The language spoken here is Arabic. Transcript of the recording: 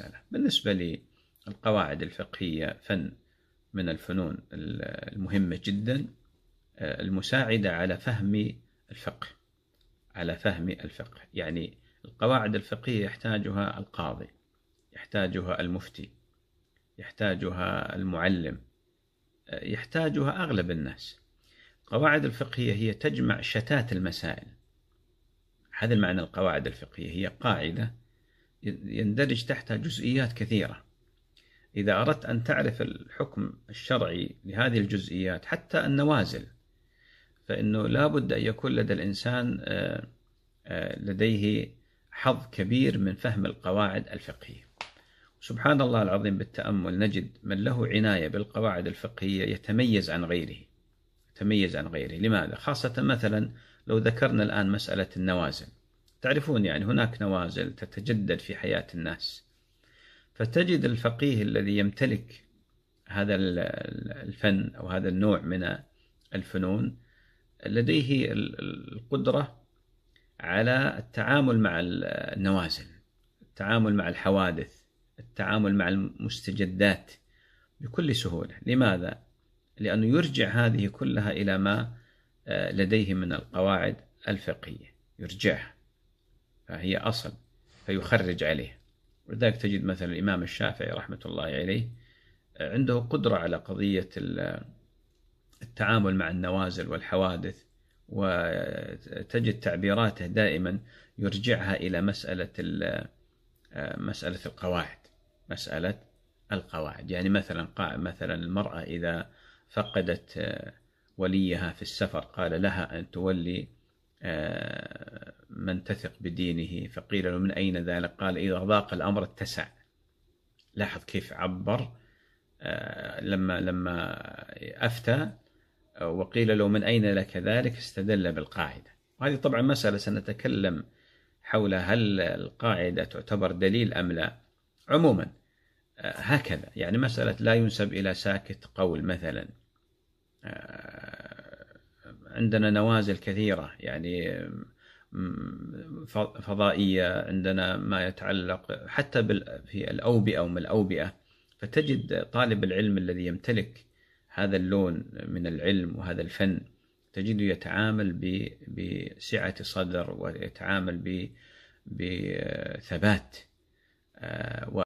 تعالى بالنسبة للقواعد الفقهية فن من الفنون المهمة جدا آه، المساعدة على فهم الفقه على فهم الفقه يعني القواعد الفقهية يحتاجها القاضي يحتاجها المفتي يحتاجها المعلم آه، يحتاجها أغلب الناس القواعد الفقهية هي تجمع شتات المسائل هذا المعنى القواعد الفقهية هي قاعدة يندرج تحتها جزئيات كثيرة إذا أردت أن تعرف الحكم الشرعي لهذه الجزئيات حتى النوازل فإنه لابد أن يكون لدى الإنسان آه، آه، لديه حظ كبير من فهم القواعد الفقهية سبحان الله العظيم بالتأمل نجد من له عناية بالقواعد الفقهية يتميز عن غيره يتميز عن غيره لماذا؟ خاصة مثلا لو ذكرنا الآن مسألة النوازل تعرفون يعني هناك نوازل تتجدد في حياة الناس فتجد الفقيه الذي يمتلك هذا الفن أو هذا النوع من الفنون لديه القدرة على التعامل مع النوازل التعامل مع الحوادث التعامل مع المستجدات بكل سهولة لماذا؟ لأنه يرجع هذه كلها إلى ما آه، لديه من القواعد الفقهية يرجعها فهي أصل فيخرج عليه ولذلك تجد مثلا الإمام الشافعي رحمة الله عليه آه، عنده قدرة على قضية التعامل مع النوازل والحوادث وتجد تعبيراته دائما يرجعها إلى مسألة آه، مسألة القواعد مسألة القواعد يعني مثلا مثلا المرأة إذا فقدت آه، وليها في السفر قال لها أن تولي من تثق بدينه فقيل له من أين ذلك قال إذا ضاق الأمر اتسع لاحظ كيف عبر آه، لما لما أفتى آه، وقيل له من أين لك ذلك استدل بالقاعدة وهذه طبعا مسألة سنتكلم حول هل القاعدة تعتبر دليل أم لا عموما آه، هكذا يعني مسألة لا ينسب إلى ساكت قول مثلا عندنا نوازل كثيرة يعني فضائيه عندنا ما يتعلق حتى في الاوبئه وما الاوبئه فتجد طالب العلم الذي يمتلك هذا اللون من العلم وهذا الفن تجده يتعامل بسعة صدر ويتعامل بثبات آه،